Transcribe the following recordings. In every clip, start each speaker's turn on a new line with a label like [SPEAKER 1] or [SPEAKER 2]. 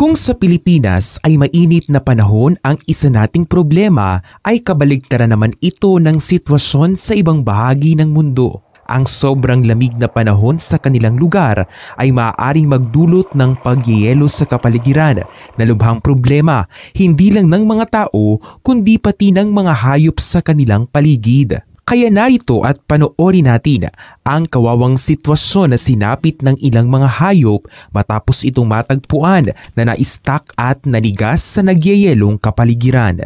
[SPEAKER 1] Kung sa Pilipinas ay mainit na panahon ang isa nating problema ay kabaligtaran naman ito ng sitwasyon sa ibang bahagi ng mundo. Ang sobrang lamig na panahon sa kanilang lugar ay maaaring magdulot ng pagyelo sa kapaligiran na lubhang problema hindi lang ng mga tao kundi pati ng mga hayop sa kanilang paligid. Kaya narito at panoorin natin ang kawawang sitwasyon na sinapit ng ilang mga hayop matapos itong matagpuan na naistak at nanigas sa nagyayelong kapaligiran.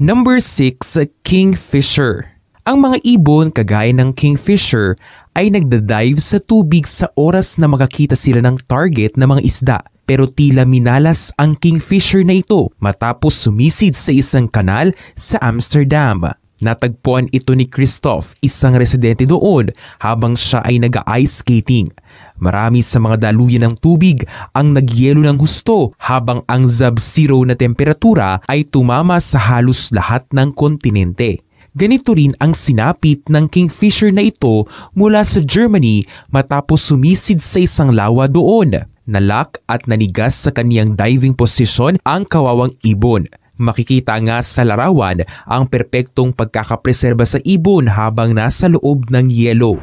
[SPEAKER 1] Number 6, Kingfisher ang mga ibon kagaya ng kingfisher ay nagdadive sa tubig sa oras na makakita sila ng target na mga isda pero tila minalas ang kingfisher na ito matapos sumisid sa isang kanal sa Amsterdam. Natagpuan ito ni Christoph, isang residente doon, habang siya ay nag-ice skating. Marami sa mga daluyan ng tubig ang nagyelo ng husto habang ang sub-zero na temperatura ay tumama sa halos lahat ng kontinente. Ganito rin ang sinapit ng Kingfisher na ito mula sa Germany matapos sumisid sa isang lawa doon. Nalak at nanigas sa kaniyang diving position ang kawawang ibon. Makikita nga sa larawan ang perpektong pagkakapreserba sa ibon habang nasa loob ng yelo.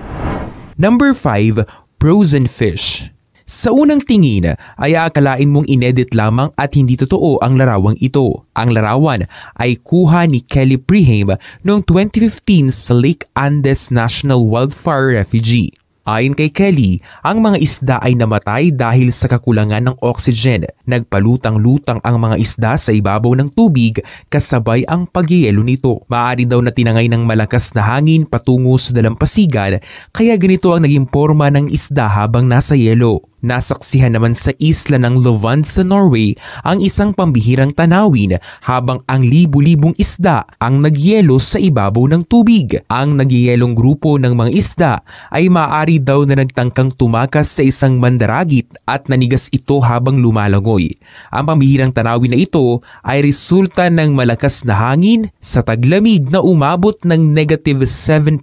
[SPEAKER 1] Number 5, frozen fish. Sa unang tingin ay aakalain mong inedit lamang at hindi totoo ang larawang ito. Ang larawan ay kuha ni Kelly Prehaim noong 2015 sa Lake Andes National Wildfire Refugee. Ayon kay Kelly, ang mga isda ay namatay dahil sa kakulangan ng oxygen. Nagpalutang-lutang ang mga isda sa ibabaw ng tubig kasabay ang pagyelo nito. Maaari daw na tinangay ng malakas na hangin patungo sa dalampasigan kaya ganito ang naging forma ng isda habang nasa yelo. Nasaksihan naman sa isla ng Levant sa Norway ang isang pambihirang tanawin habang ang libu-libong isda ang nagyelo sa ibabaw ng tubig. Ang nagyelong grupo ng mga isda ay maaari daw na nagtangkang tumakas sa isang mandaragit at nanigas ito habang lumalangoy. Ang pambihirang tanawin na ito ay resulta ng malakas na hangin sa taglamig na umabot ng negative 7.8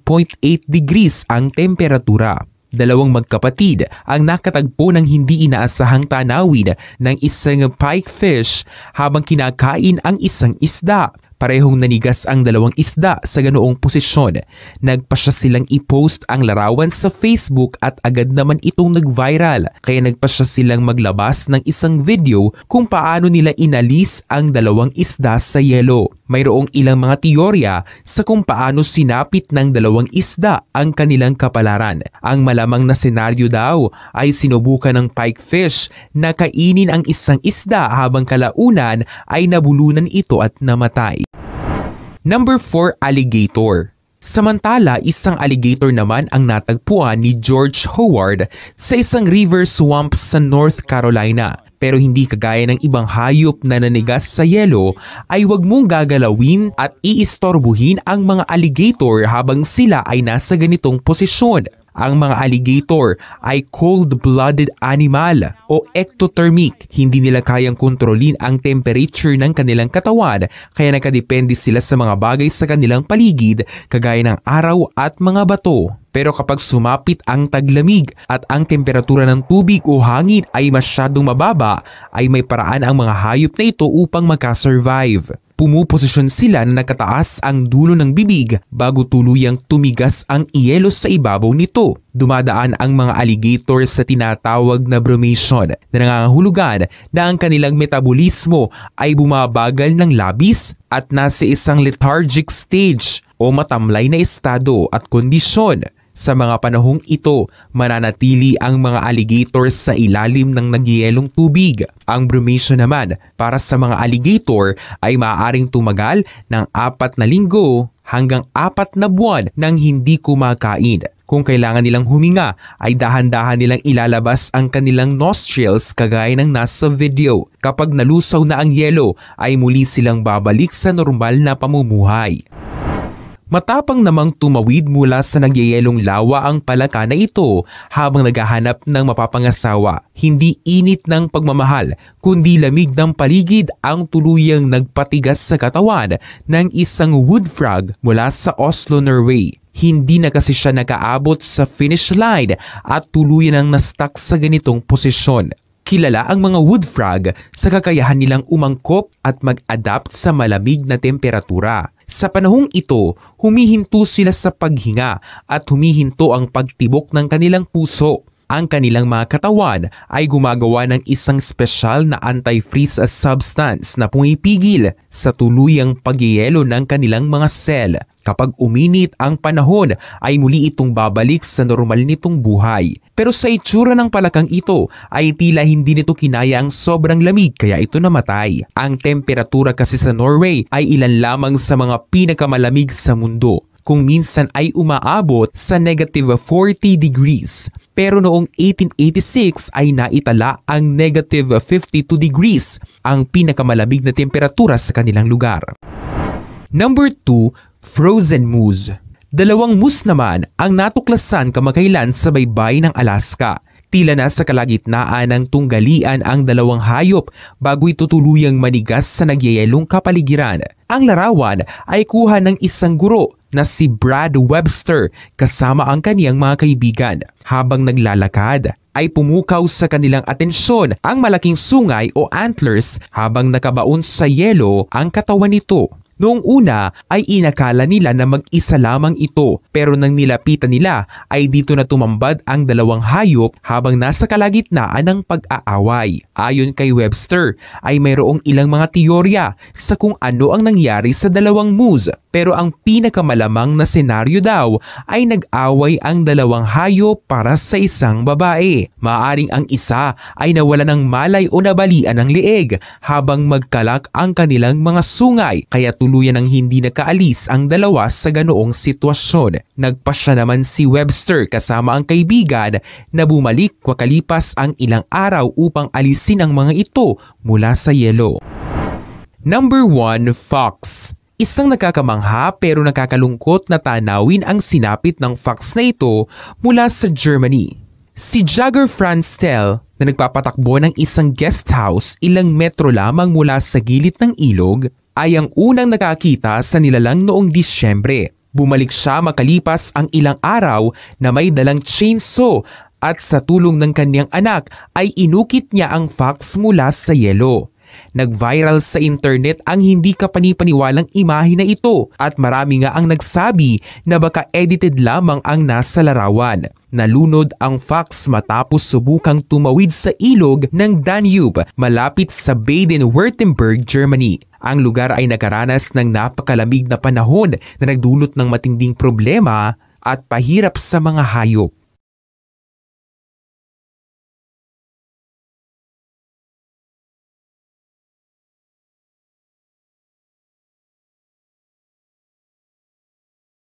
[SPEAKER 1] degrees ang temperatura dalawang magkapatid ang nakatagpo ng hindi inaasahang tanawin ng isang pike fish habang kinakain ang isang isda. Parehong nanigas ang dalawang isda sa ganoong posisyon. Nagpasya silang i-post ang larawan sa Facebook at agad naman itong nag-viral. Kaya nagpasya silang maglabas ng isang video kung paano nila inalis ang dalawang isda sa yelo mayroong ilang mga teorya sa kung paano sinapit ng dalawang isda ang kanilang kapalaran. Ang malamang na senaryo daw ay sinubukan ng pike fish na kainin ang isang isda habang kalaunan ay nabulunan ito at namatay. Number 4 Alligator Samantala, isang alligator naman ang natagpuan ni George Howard sa isang river swamp sa North Carolina pero hindi kagaya ng ibang hayop na nanigas sa yelo ay wag mong gagalawin at iistorbuhin ang mga alligator habang sila ay nasa ganitong posisyon. Ang mga alligator ay cold-blooded animal o ectothermic. Hindi nila kayang kontrolin ang temperature ng kanilang katawan kaya nakadepende sila sa mga bagay sa kanilang paligid kagaya ng araw at mga bato. Pero kapag sumapit ang taglamig at ang temperatura ng tubig o hangin ay masyadong mababa, ay may paraan ang mga hayop na ito upang magka-survive. Pumuposisyon sila na nakataas ang dulo ng bibig bago tuluyang tumigas ang iyelos sa ibabaw nito. Dumadaan ang mga alligator sa tinatawag na bromation na nangangahulugan na ang kanilang metabolismo ay bumabagal ng labis at nasa isang lethargic stage o matamlay na estado at kondisyon. Sa mga panahong ito, mananatili ang mga alligators sa ilalim ng nagyelong tubig. Ang brumisyo naman para sa mga alligator ay maaaring tumagal ng apat na linggo hanggang apat na buwan nang hindi kumakain. Kung kailangan nilang huminga, ay dahan-dahan nilang ilalabas ang kanilang nostrils kagaya ng nasa video. Kapag nalusaw na ang yelo, ay muli silang babalik sa normal na pamumuhay. Matapang namang tumawid mula sa nagyayelong lawa ang palaka na ito habang naghahanap ng mapapangasawa. Hindi init ng pagmamahal kundi lamig ng paligid ang tuluyang nagpatigas sa katawan ng isang wood frog mula sa Oslo, Norway. Hindi na kasi siya nakaabot sa finish line at tuluyan ang nastuck sa ganitong posisyon. Kilala ang mga wood frog sa kakayahan nilang umangkop at mag-adapt sa malamig na temperatura. Sa panahong ito, humihinto sila sa paghinga at humihinto ang pagtibok ng kanilang puso ang kanilang mga katawan ay gumagawa ng isang special na antifreeze substance na pumipigil sa tuluyang pagyelo ng kanilang mga cell. Kapag uminit ang panahon ay muli itong babalik sa normal nitong buhay. Pero sa itsura ng palakang ito ay tila hindi nito kinaya ang sobrang lamig kaya ito namatay. Ang temperatura kasi sa Norway ay ilan lamang sa mga pinakamalamig sa mundo kung minsan ay umaabot sa negative 40 degrees. Pero noong 1886 ay naitala ang negative 52 degrees, ang pinakamalamig na temperatura sa kanilang lugar. Number 2, Frozen Moose. Dalawang moose naman ang natuklasan kamakailan sa baybay ng Alaska. Tila na sa kalagitnaan ng tunggalian ang dalawang hayop bago ito tuluyang manigas sa nagyayelong kapaligiran. Ang larawan ay kuha ng isang guro na si Brad Webster kasama ang kaniyang mga kaibigan. Habang naglalakad, ay pumukaw sa kanilang atensyon ang malaking sungay o antlers habang nakabaon sa yelo ang katawan nito. Noong una ay inakala nila na mag-isa lamang ito pero nang nilapitan nila ay dito na tumambad ang dalawang hayop habang nasa kalagitnaan ng pag-aaway. Ayon kay Webster ay mayroong ilang mga teorya sa kung ano ang nangyari sa dalawang moose pero ang pinakamalamang na senaryo daw ay nag-away ang dalawang hayop para sa isang babae. Maaring ang isa ay nawala ng malay o nabalian ng leeg habang magkalak ang kanilang mga sungay kaya tuloy tuluyan ang hindi nakaalis ang dalawa sa ganoong sitwasyon. Nagpasya naman si Webster kasama ang kaibigan na bumalik makalipas ang ilang araw upang alisin ang mga ito mula sa yelo. Number 1 Fox Isang nakakamangha pero nakakalungkot na tanawin ang sinapit ng fox na ito mula sa Germany. Si Jagger Franz Tell na nagpapatakbo ng isang guest house ilang metro lamang mula sa gilid ng ilog ay ang unang nakakita sa nilalang noong Disyembre. Bumalik siya makalipas ang ilang araw na may dalang chainsaw at sa tulong ng kanyang anak ay inukit niya ang fax mula sa yelo. Nag-viral sa internet ang hindi kapanipaniwalang imahe na ito at marami nga ang nagsabi na baka edited lamang ang nasa larawan. Nalunod ang fax matapos subukang tumawid sa ilog ng Danube malapit sa Baden-Württemberg, Germany. Ang lugar ay nakaranas ng napakalamig na panahon na nagdulot ng matinding problema at pahirap sa mga hayop.